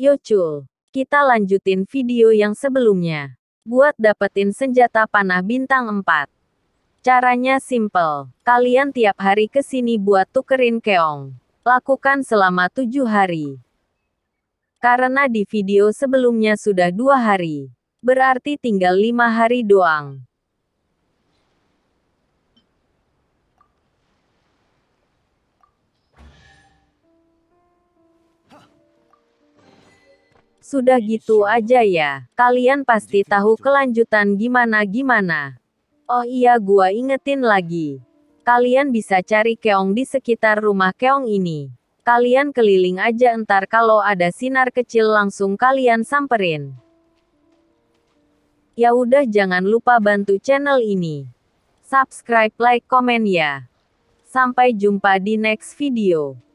Yocul. Kita lanjutin video yang sebelumnya. Buat dapetin senjata panah bintang 4. Caranya simple. Kalian tiap hari kesini buat tukerin keong. Lakukan selama 7 hari. Karena di video sebelumnya sudah dua hari. Berarti tinggal lima hari doang. Sudah gitu aja ya, kalian pasti tahu kelanjutan gimana-gimana. Oh iya gua ingetin lagi. Kalian bisa cari keong di sekitar rumah keong ini. Kalian keliling aja entar kalau ada sinar kecil langsung kalian samperin. Ya udah jangan lupa bantu channel ini. Subscribe, like, komen ya. Sampai jumpa di next video.